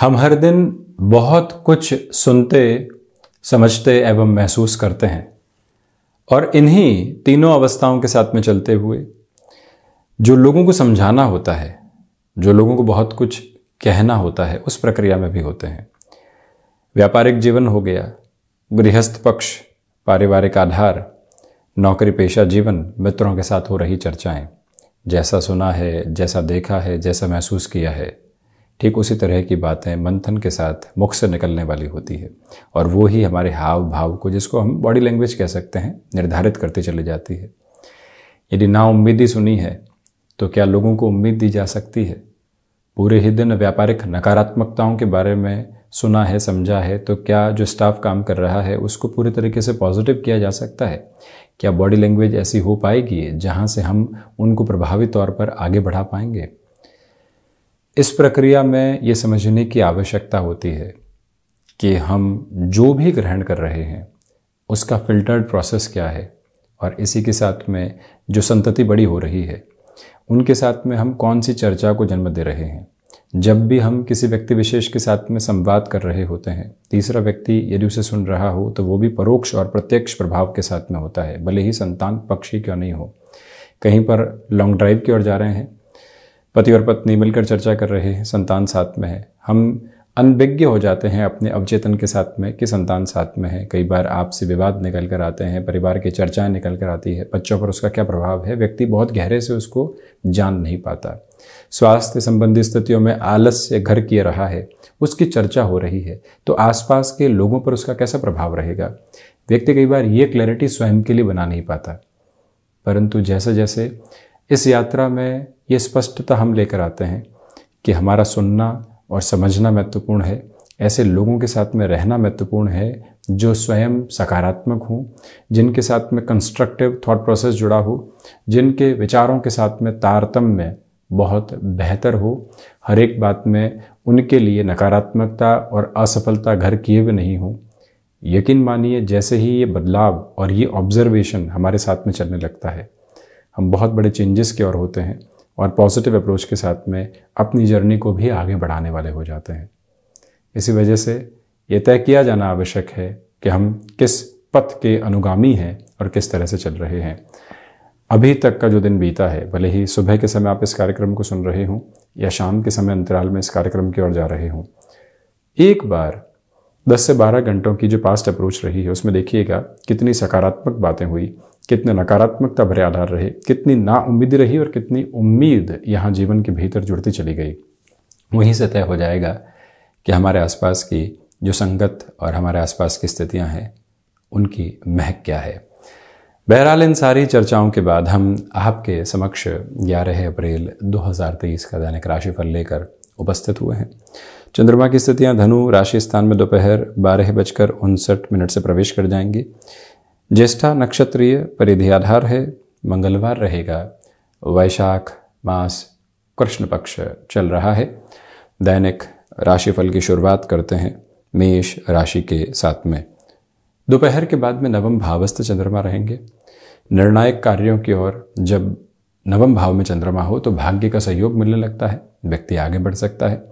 हम हर दिन बहुत कुछ सुनते समझते एवं महसूस करते हैं और इन्हीं तीनों अवस्थाओं के साथ में चलते हुए जो लोगों को समझाना होता है जो लोगों को बहुत कुछ कहना होता है उस प्रक्रिया में भी होते हैं व्यापारिक जीवन हो गया गृहस्थ पक्ष पारिवारिक आधार नौकरी पेशा जीवन मित्रों के साथ हो रही चर्चाएं जैसा सुना है जैसा देखा है जैसा महसूस किया है ठीक उसी तरह की बातें मंथन के साथ मुख से निकलने वाली होती है और वो ही हमारे हाव भाव को जिसको हम बॉडी लैंग्वेज कह सकते हैं निर्धारित करते चले जाती है यदि ना उम्मीदी सुनी है तो क्या लोगों को उम्मीद दी जा सकती है पूरे ही दिन व्यापारिक नकारात्मकताओं के बारे में सुना है समझा है तो क्या जो स्टाफ काम कर रहा है उसको पूरी तरीके से पॉजिटिव किया जा सकता है क्या बॉडी लैंग्वेज ऐसी हो पाएगी जहाँ से हम उनको प्रभावी तौर पर आगे बढ़ा पाएंगे इस प्रक्रिया में ये समझने की आवश्यकता होती है कि हम जो भी ग्रहण कर रहे हैं उसका फिल्टर्ड प्रोसेस क्या है और इसी के साथ में जो संतति बड़ी हो रही है उनके साथ में हम कौन सी चर्चा को जन्म दे रहे हैं जब भी हम किसी व्यक्ति विशेष के साथ में संवाद कर रहे होते हैं तीसरा व्यक्ति यदि उसे सुन रहा हो तो वो भी परोक्ष और प्रत्यक्ष प्रभाव के साथ में होता है भले ही संतान पक्षी क्यों नहीं हो कहीं पर लॉन्ग ड्राइव की ओर जा रहे हैं पति और पत्नी मिलकर चर्चा कर रहे हैं संतान साथ में है हम अनभिज्ञ हो जाते हैं अपने अवचेतन के साथ में कि संतान साथ में है कई बार आपसे विवाद निकल कर आते हैं परिवार की चर्चाएं निकल कर आती है बच्चों पर उसका क्या प्रभाव है व्यक्ति बहुत गहरे से उसको जान नहीं पाता स्वास्थ्य संबंधी स्थितियों में आलस्य घर किए रहा है उसकी चर्चा हो रही है तो आसपास के लोगों पर उसका कैसा प्रभाव रहेगा व्यक्ति कई बार ये क्लैरिटी स्वयं के लिए बना नहीं पाता परंतु जैसे जैसे इस यात्रा में ये स्पष्टता हम लेकर आते हैं कि हमारा सुनना और समझना महत्वपूर्ण है ऐसे लोगों के साथ में रहना महत्वपूर्ण है जो स्वयं सकारात्मक हों जिनके साथ में कंस्ट्रक्टिव थॉट प्रोसेस जुड़ा हो जिनके विचारों के साथ में तारतम्य बहुत बेहतर हो हर एक बात में उनके लिए नकारात्मकता और असफलता घर किए हुए नहीं हो यकीन मानिए जैसे ही ये बदलाव और ये ऑब्जर्वेशन हमारे साथ में चलने लगता है हम बहुत बड़े चेंजेस की ओर होते हैं और पॉजिटिव अप्रोच के साथ में अपनी जर्नी को भी आगे बढ़ाने वाले हो जाते हैं इसी वजह से ये तय किया जाना आवश्यक है कि हम किस पथ के अनुगामी हैं और किस तरह से चल रहे हैं अभी तक का जो दिन बीता है भले ही सुबह के समय आप इस कार्यक्रम को सुन रहे हों या शाम के समय अंतराल में इस कार्यक्रम की ओर जा रहे हों एक बार 10 से 12 घंटों की जो पास्ट अप्रोच रही है उसमें देखिएगा कितनी सकारात्मक बातें हुई कितने नकारात्मकता भरे आधार रहे कितनी नाउम्मीदी रही और कितनी उम्मीद यहाँ जीवन के भीतर जुड़ती चली गई वहीं से तय हो जाएगा कि हमारे आसपास की जो संगत और हमारे आसपास की स्थितियाँ हैं उनकी महक क्या है बहरहाल इन सारी चर्चाओं के बाद हम आपके समक्ष ग्यारह अप्रैल 2023 का दैनिक राशिफल लेकर उपस्थित हुए हैं चंद्रमा की स्थितियां धनु राशि स्थान में दोपहर बारह बजकर उनसठ मिनट से प्रवेश कर जाएंगी ज्येष्ठा नक्षत्रीय परिधि आधार है मंगलवार रहेगा वैशाख मास कृष्ण पक्ष चल रहा है दैनिक राशिफल की शुरुआत करते हैं मेष राशि के साथ में दोपहर के बाद में नवम भावस्थ चंद्रमा रहेंगे निर्णायक कार्यों की ओर जब नवम भाव में चंद्रमा हो तो भाग्य का सहयोग मिलने लगता है व्यक्ति आगे बढ़ सकता है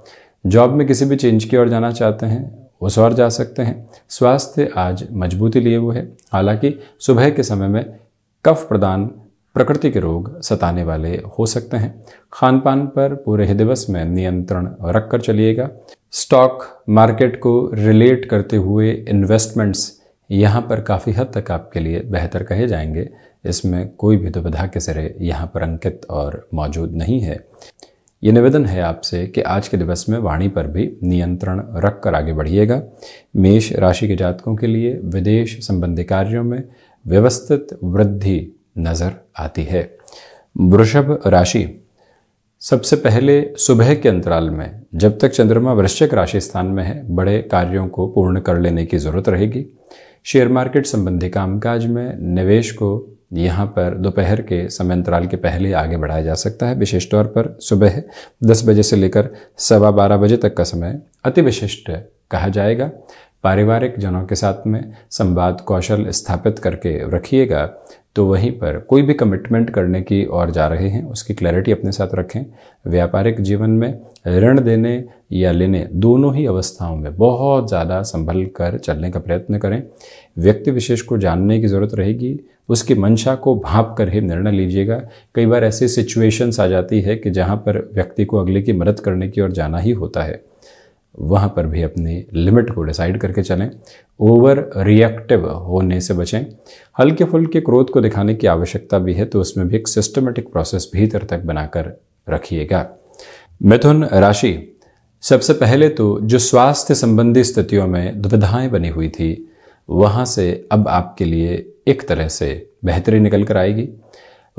जॉब में किसी भी चेंज की ओर जाना चाहते हैं उस स्वर जा सकते हैं स्वास्थ्य आज मजबूती लिए हुए है हालांकि सुबह के समय में कफ प्रदान प्रकृति के रोग सताने वाले हो सकते हैं खान पान पर पूरे दिवस में नियंत्रण रखकर चलिएगा स्टॉक मार्केट को रिलेट करते हुए इन्वेस्टमेंट्स यहाँ पर काफ़ी हद तक आपके लिए बेहतर कहे जाएंगे इसमें कोई भी दुविधा के सिरे यहाँ पर अंकित और मौजूद नहीं है ये निवेदन है आपसे कि आज के दिवस में वाणी पर भी नियंत्रण रखकर आगे बढ़िएगा मेष राशि के जातकों के लिए विदेश संबंधी कार्यों में व्यवस्थित वृद्धि नजर आती है वृषभ राशि सबसे पहले सुबह के अंतराल में जब तक चंद्रमा वृश्चिक राशि स्थान में है बड़े कार्यों को पूर्ण कर लेने की जरूरत रहेगी शेयर मार्केट संबंधी कामकाज में निवेश को यहाँ पर दोपहर के समय अंतराल के पहले आगे बढ़ाया जा सकता है विशेष तौर पर सुबह दस बजे से लेकर सवा बारह बजे तक का समय अति विशिष्ट कहा जाएगा पारिवारिक जनों के साथ में संवाद कौशल स्थापित करके रखिएगा तो वहीं पर कोई भी कमिटमेंट करने की ओर जा रहे हैं उसकी क्लैरिटी अपने साथ रखें व्यापारिक जीवन में ऋण देने या लेने दोनों ही अवस्थाओं में बहुत ज़्यादा संभल कर चलने का प्रयत्न करें व्यक्ति विशेष को जानने की ज़रूरत रहेगी उसकी मंशा को भाप कर ही निर्णय लीजिएगा कई बार ऐसी सिचुएशंस आ जाती है कि जहाँ पर व्यक्ति को अगले की मदद करने की ओर जाना ही होता है वहाँ पर भी अपनी लिमिट को डिसाइड करके चलें ओवर रिएक्टिव होने से बचें हल्के फुल्के क्रोध को दिखाने की आवश्यकता भी है तो उसमें भी एक सिस्टमेटिक प्रोसेस भीतर तक बनाकर रखिएगा मिथुन राशि सबसे पहले तो जो स्वास्थ्य संबंधी स्थितियों में दुविधाएं बनी हुई थी वहाँ से अब आपके लिए एक तरह से बेहतरी निकल कर आएगी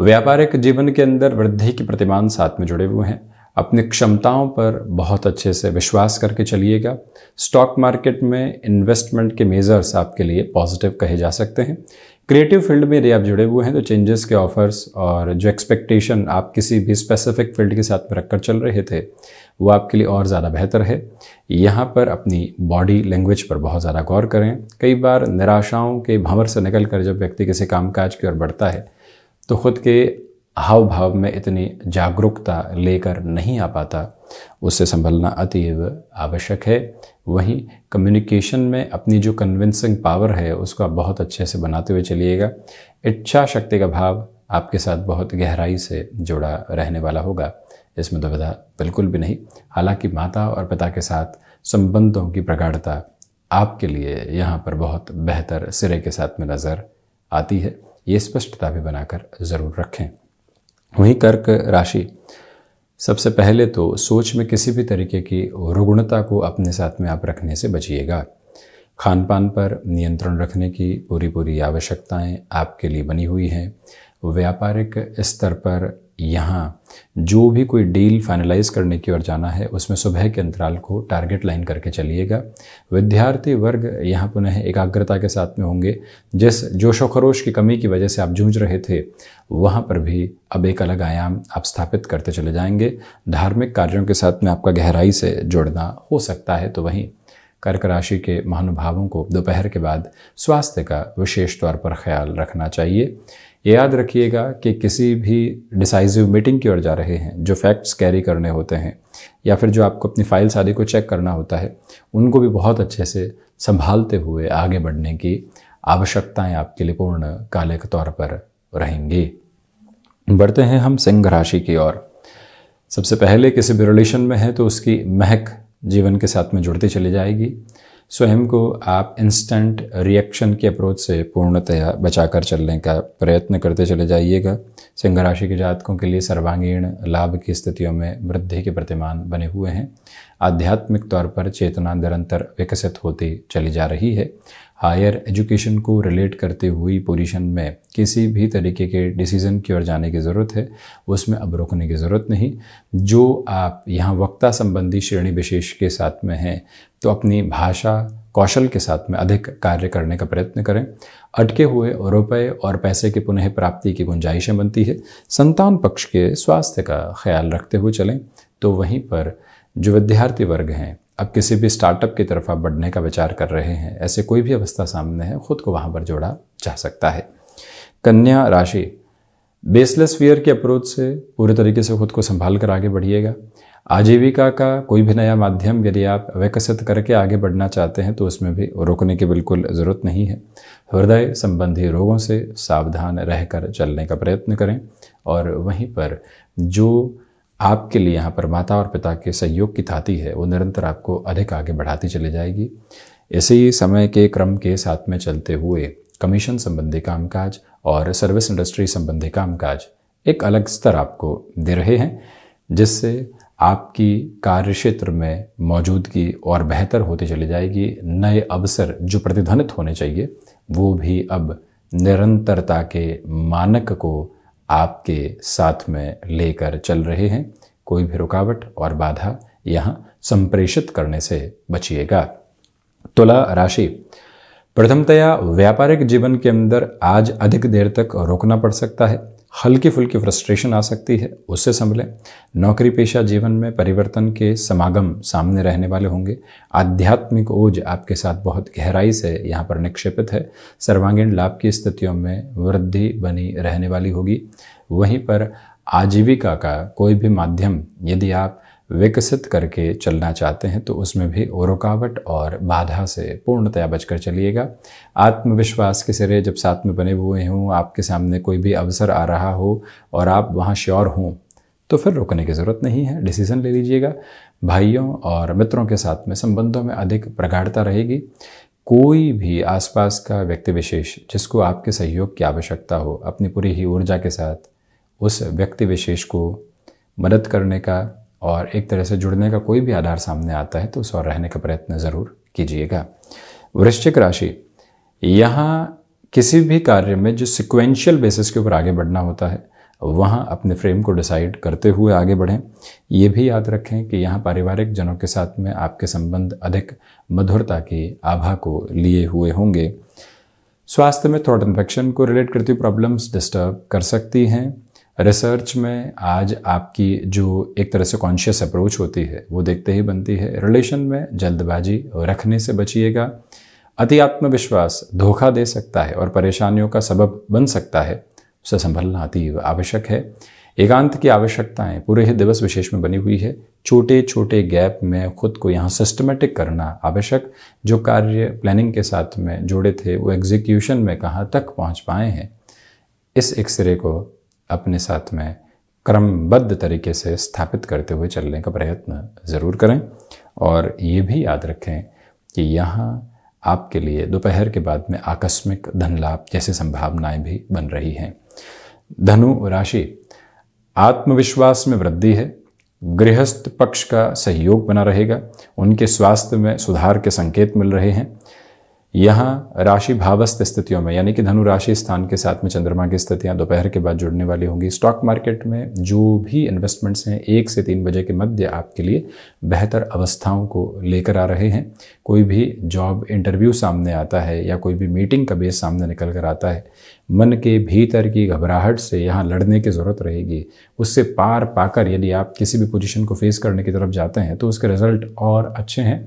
व्यापारिक जीवन के अंदर वृद्धि के प्रतिमान साथ में जुड़े हुए हैं अपनी क्षमताओं पर बहुत अच्छे से विश्वास करके चलिएगा स्टॉक मार्केट में इन्वेस्टमेंट के मेज़र्स आपके लिए पॉजिटिव कहे जा सकते हैं क्रिएटिव फील्ड में यदि आप जुड़े हुए हैं तो चेंजेस के ऑफर्स और जो एक्सपेक्टेशन आप किसी भी स्पेसिफिक फील्ड के साथ में रखकर चल रहे थे वो आपके लिए और ज़्यादा बेहतर है यहाँ पर अपनी बॉडी लैंग्वेज पर बहुत ज़्यादा गौर करें कई बार निराशाओं के भंवर से निकल कर जब व्यक्ति किसी काम काज की ओर बढ़ता है तो खुद के हाव भाव में इतनी जागरूकता लेकर नहीं आ पाता उससे संभलना अतीव आवश्यक है वहीं कम्युनिकेशन में अपनी जो कन्विंसिंग पावर है उसको आप बहुत अच्छे से बनाते हुए चलिएगा इच्छा शक्ति का भाव आपके साथ बहुत गहराई से जुड़ा रहने वाला होगा इसमें दुविधा बिल्कुल भी नहीं हालांकि माता और पिता के साथ संबंधों की प्रगाढ़ता आपके लिए यहाँ पर बहुत बेहतर सिरे के साथ में नज़र आती है ये स्पष्टता भी बनाकर ज़रूर रखें वहीं कर्क राशि सबसे पहले तो सोच में किसी भी तरीके की रुग्णता को अपने साथ में आप रखने से बचिएगा खान पान पर नियंत्रण रखने की पूरी पूरी आवश्यकताएं आपके लिए बनी हुई हैं व्यापारिक स्तर पर यहाँ जो भी कोई डील फाइनलाइज करने की ओर जाना है उसमें सुबह के अंतराल को टारगेट लाइन करके चलिएगा विद्यार्थी वर्ग यहाँ पुनः एकाग्रता के साथ में होंगे जिस जोशो खरोश की कमी की वजह से आप जूझ रहे थे वहाँ पर भी अब एक अलग आयाम आप स्थापित करते चले जाएंगे धार्मिक कार्यों के साथ में आपका गहराई से जुड़ना हो सकता है तो वहीं कर्क राशि के महानुभावों को दोपहर के बाद स्वास्थ्य का विशेष तौर पर ख्याल रखना चाहिए ये याद रखिएगा कि किसी भी डिसाइजिव मीटिंग की ओर जा रहे हैं जो फैक्ट्स कैरी करने होते हैं या फिर जो आपको अपनी फाइल्स आदि को चेक करना होता है उनको भी बहुत अच्छे से संभालते हुए आगे बढ़ने की आवश्यकताएं आपके लिए पूर्ण काले के तौर पर रहेंगी बढ़ते हैं हम सिंह राशि की ओर सबसे पहले किसी भी रिलेशन में है तो उसकी महक जीवन के साथ में जुड़ती चली जाएगी स्वयं को आप इंस्टेंट रिएक्शन के अप्रोच से पूर्णतया बचाकर चलने का प्रयत्न करते चले जाइएगा सिंह राशि के जातकों के लिए सर्वांगीण लाभ की स्थितियों में वृद्धि के प्रतिमान बने हुए हैं आध्यात्मिक तौर पर चेतना निरंतर विकसित होती चली जा रही है हायर एजुकेशन को रिलेट करते हुई पोजीशन में किसी भी तरीके के डिसीज़न की ओर जाने की ज़रूरत है उसमें अब रोकने की ज़रूरत नहीं जो आप यहाँ वक्ता संबंधी श्रेणी विशेष के साथ में हैं तो अपनी भाषा कौशल के साथ में अधिक कार्य करने का प्रयत्न करें अटके हुए रुपए और पैसे की पुनः प्राप्ति की गुंजाइशें बनती है संतान पक्ष के स्वास्थ्य का ख्याल रखते हुए चलें तो वहीं पर जो विद्यार्थी वर्ग हैं अब किसी भी स्टार्टअप की तरफ आप बढ़ने का विचार कर रहे हैं ऐसे कोई भी अवस्था सामने है खुद को वहाँ पर जोड़ा जा सकता है कन्या राशि बेसलेस फियर के अप्रोच से पूरे तरीके से खुद को संभाल कर आगे बढ़िएगा आजीविका का कोई भी नया माध्यम यदि आप विकसित करके आगे बढ़ना चाहते हैं तो उसमें भी रोकने की बिल्कुल ज़रूरत नहीं है हृदय संबंधी रोगों से सावधान रहकर चलने का प्रयत्न करें और वहीं पर जो आपके लिए यहाँ पर माता और पिता के सहयोग की थाती है वो निरंतर आपको अधिक आगे बढ़ाती चली जाएगी इसी समय के क्रम के साथ में चलते हुए कमीशन संबंधी कामकाज और सर्विस इंडस्ट्री संबंधी कामकाज एक अलग स्तर आपको दे रहे हैं जिससे आपकी कार्य क्षेत्र में मौजूदगी और बेहतर होती चली जाएगी नए अवसर जो प्रतिध्वनित होने चाहिए वो भी अब निरंतरता के मानक को आपके साथ में लेकर चल रहे हैं कोई भी रुकावट और बाधा यहाँ संप्रेषित करने से बचिएगा तुला राशि प्रथमतया व्यापारिक जीवन के अंदर आज अधिक देर तक रोकना पड़ सकता है हल्की फुल्की फ्रस्ट्रेशन आ सकती है उससे संभलें नौकरी पेशा जीवन में परिवर्तन के समागम सामने रहने वाले होंगे आध्यात्मिक ओज आपके साथ बहुत गहराई से यहाँ पर निक्षेपित है सर्वांगीण लाभ की स्थितियों में वृद्धि बनी रहने वाली होगी वहीं पर आजीविका का कोई भी माध्यम यदि आप विकसित करके चलना चाहते हैं तो उसमें भी रुकावट और बाधा से पूर्णतया बचकर चलिएगा आत्मविश्वास के सिरे जब साथ में बने हुए हों आपके सामने कोई भी अवसर आ रहा हो और आप वहाँ श्योर हों तो फिर रुकने की ज़रूरत नहीं है डिसीज़न ले लीजिएगा भाइयों और मित्रों के साथ में संबंधों में अधिक प्रगाढ़ता रहेगी कोई भी आसपास का व्यक्ति विशेष जिसको आपके सहयोग की आवश्यकता हो अपनी पूरी ही ऊर्जा के साथ उस व्यक्ति विशेष को मदद करने का और एक तरह से जुड़ने का कोई भी आधार सामने आता है तो उस और रहने का प्रयत्न ज़रूर कीजिएगा वृश्चिक राशि यहाँ किसी भी कार्य में जो सिक्वेंशियल बेसिस के ऊपर आगे बढ़ना होता है वहाँ अपने फ्रेम को डिसाइड करते हुए आगे बढ़ें ये भी याद रखें कि यहाँ पारिवारिक जनों के साथ में आपके संबंध अधिक मधुरता की आभा को लिए हुए होंगे स्वास्थ्य में थ्रोट इन्फेक्शन को रिलेट करती प्रॉब्लम्स डिस्टर्ब कर सकती हैं रिसर्च में आज आपकी जो एक तरह से कॉन्शियस अप्रोच होती है वो देखते ही बनती है रिलेशन में जल्दबाजी रखने से बचिएगा अति आत्मविश्वास धोखा दे सकता है और परेशानियों का सबब बन सकता है उसे संभलना अति आवश्यक है एकांत की आवश्यकताएं पूरे ही दिवस विशेष में बनी हुई है छोटे छोटे गैप में खुद को यहाँ सिस्टमेटिक करना आवश्यक जो कार्य प्लानिंग के साथ में जोड़े थे वो एग्जीक्यूशन में कहाँ तक पहुँच पाए हैं इस एक्सरे को अपने साथ में क्रमबद्ध तरीके से स्थापित करते हुए चलने का प्रयत्न ज़रूर करें और ये भी याद रखें कि यहाँ आपके लिए दोपहर के बाद में आकस्मिक धन लाभ जैसी संभावनाएं भी बन रही हैं धनु राशि आत्मविश्वास में वृद्धि है गृहस्थ पक्ष का सहयोग बना रहेगा उनके स्वास्थ्य में सुधार के संकेत मिल रहे हैं यहाँ राशि भावस्थ स्थितियों में यानी कि धनु राशि स्थान के साथ में चंद्रमा की स्थितियाँ दोपहर के बाद जुड़ने वाली होंगी स्टॉक मार्केट में जो भी इन्वेस्टमेंट्स हैं एक से तीन बजे के मध्य आपके लिए बेहतर अवस्थाओं को लेकर आ रहे हैं कोई भी जॉब इंटरव्यू सामने आता है या कोई भी मीटिंग का बेस सामने निकल कर आता है मन के भीतर की घबराहट से यहाँ लड़ने की ज़रूरत रहेगी उससे पार पाकर यदि आप किसी भी पोजिशन को फेस करने की तरफ जाते हैं तो उसके रिजल्ट और अच्छे हैं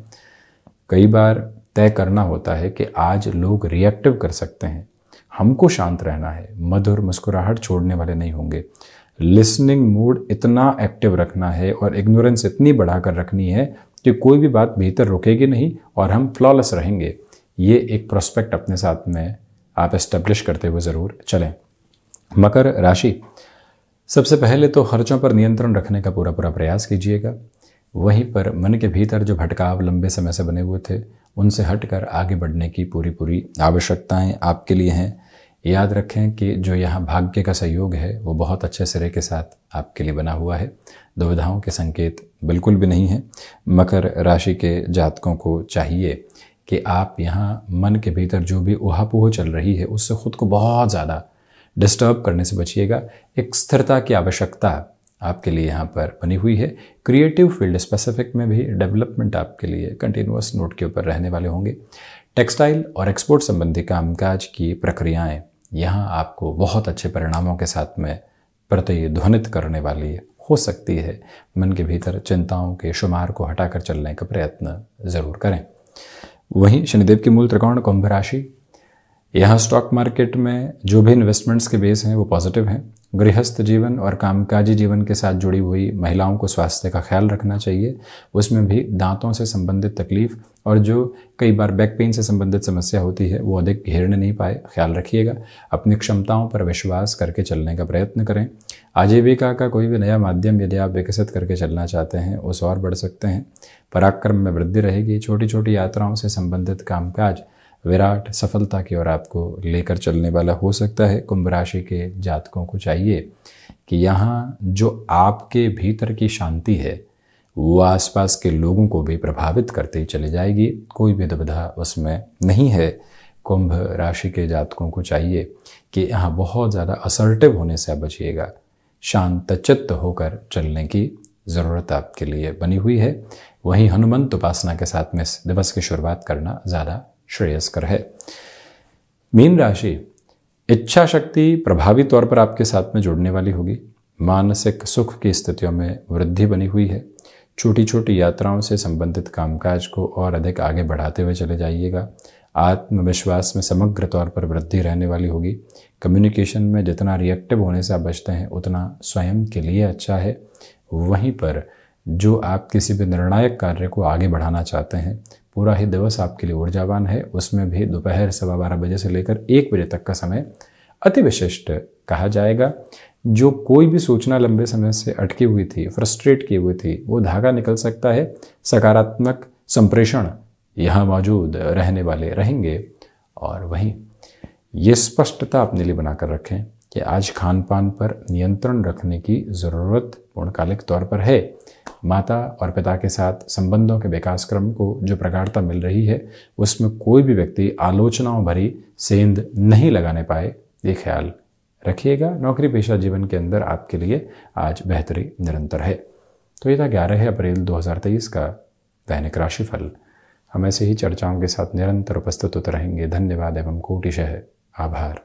कई बार तय करना होता है कि आज लोग रिएक्टिव कर सकते हैं हमको शांत रहना है मधुर मुस्कुराहट छोड़ने वाले नहीं होंगे लिसनिंग मूड इतना एक्टिव रखना है और इग्नोरेंस इतनी बढ़ाकर रखनी है कि कोई भी बात भीतर रुकेगी नहीं और हम फ्लॉलेस रहेंगे ये एक प्रोस्पेक्ट अपने साथ में आप एस्टेब्लिश करते हुए ज़रूर चलें मकर राशि सबसे पहले तो खर्चों पर नियंत्रण रखने का पूरा पूरा प्रयास कीजिएगा वहीं पर मन के भीतर जो भटकाव लंबे समय से बने हुए थे उनसे हटकर आगे बढ़ने की पूरी पूरी आवश्यकताएं आपके लिए हैं याद रखें कि जो यहाँ भाग्य का सहयोग है वो बहुत अच्छे सिरे के साथ आपके लिए बना हुआ है दुविधाओं के संकेत बिल्कुल भी नहीं हैं मकर राशि के जातकों को चाहिए कि आप यहाँ मन के भीतर जो भी उहापोह चल रही है उससे खुद को बहुत ज़्यादा डिस्टर्ब करने से बचिएगा एक स्थिरता की आवश्यकता आपके लिए यहाँ पर बनी हुई है क्रिएटिव फील्ड स्पेसिफिक में भी डेवलपमेंट आपके लिए कंटिन्यूस नोट के ऊपर रहने वाले होंगे टेक्सटाइल और एक्सपोर्ट संबंधी कामकाज की प्रक्रियाएँ यहाँ आपको बहुत अच्छे परिणामों के साथ में प्रतिध्वनित करने वाली हो सकती है मन के भीतर चिंताओं के शुमार को हटाकर चलने का प्रयत्न ज़रूर करें वहीं शनिदेव की मूल त्रिकोण कुंभ राशि यहाँ स्टॉक मार्केट में जो भी इन्वेस्टमेंट्स के बेस हैं वो पॉजिटिव हैं गृहस्थ जीवन और कामकाजी जीवन के साथ जुड़ी हुई महिलाओं को स्वास्थ्य का ख्याल रखना चाहिए उसमें भी दांतों से संबंधित तकलीफ और जो कई बार बैक पेन से संबंधित समस्या होती है वो अधिक घेरने नहीं पाए ख्याल रखिएगा अपनी क्षमताओं पर विश्वास करके चलने का प्रयत्न करें आजीविका का कोई भी नया माध्यम यदि आप विकसित करके चलना चाहते हैं उस और बढ़ सकते हैं पराक्रम में वृद्धि रहेगी छोटी छोटी यात्राओं से संबंधित कामकाज विराट सफलता की ओर आपको लेकर चलने वाला हो सकता है कुंभ राशि के जातकों को चाहिए कि यहाँ जो आपके भीतर की शांति है वो आसपास के लोगों को भी प्रभावित करते ही चली जाएगी कोई भी दुविधा उसमें नहीं है कुंभ राशि के जातकों को चाहिए कि यहाँ बहुत ज़्यादा असर्टिव होने से बचिएगा शांतचित्त होकर चलने की ज़रूरत आपके लिए बनी हुई है वहीं हनुमंत उपासना के साथ में इस दिवस की शुरुआत करना ज़्यादा श्रेयस्कर है मीन राशि इच्छा शक्ति प्रभावी तौर पर आपके साथ में जुड़ने वाली होगी मानसिक सुख की स्थितियों में वृद्धि बनी हुई है छोटी छोटी यात्राओं से संबंधित कामकाज को और अधिक आगे बढ़ाते हुए चले जाइएगा आत्मविश्वास में समग्र तौर पर वृद्धि रहने वाली होगी कम्युनिकेशन में जितना रिएक्टिव होने से आप बचते हैं उतना स्वयं के लिए अच्छा है वहीं पर जो आप किसी भी निर्णायक कार्य को आगे बढ़ाना चाहते हैं पूरा ही दिवस आपके लिए ऊर्जावान है उसमें भी दोपहर सवा बारह बजे से लेकर एक बजे तक का समय अति विशिष्ट कहा जाएगा जो कोई भी सूचना लंबे समय से अटकी हुई थी फ्रस्ट्रेट की हुई थी वो धागा निकल सकता है सकारात्मक संप्रेषण यहाँ मौजूद रहने वाले रहेंगे और वहीं ये स्पष्टता अपने लिए बनाकर रखें कि आज खान पान पर नियंत्रण रखने की ज़रूरत पूर्णकालिक तौर पर है माता और पिता के साथ संबंधों के विकास क्रम को जो प्रगाढ़ता मिल रही है उसमें कोई भी व्यक्ति आलोचनाओं भरी सेंध नहीं लगाने पाए ये ख्याल रखिएगा नौकरी पेशा जीवन के अंदर आपके लिए आज बेहतरी निरंतर है तो ये था ग्यारह अप्रैल 2023 का दैनिक राशिफल हम ऐसे ही चर्चाओं के साथ निरंतर उपस्थित होते रहेंगे धन्यवाद एवं कोटिशह आभार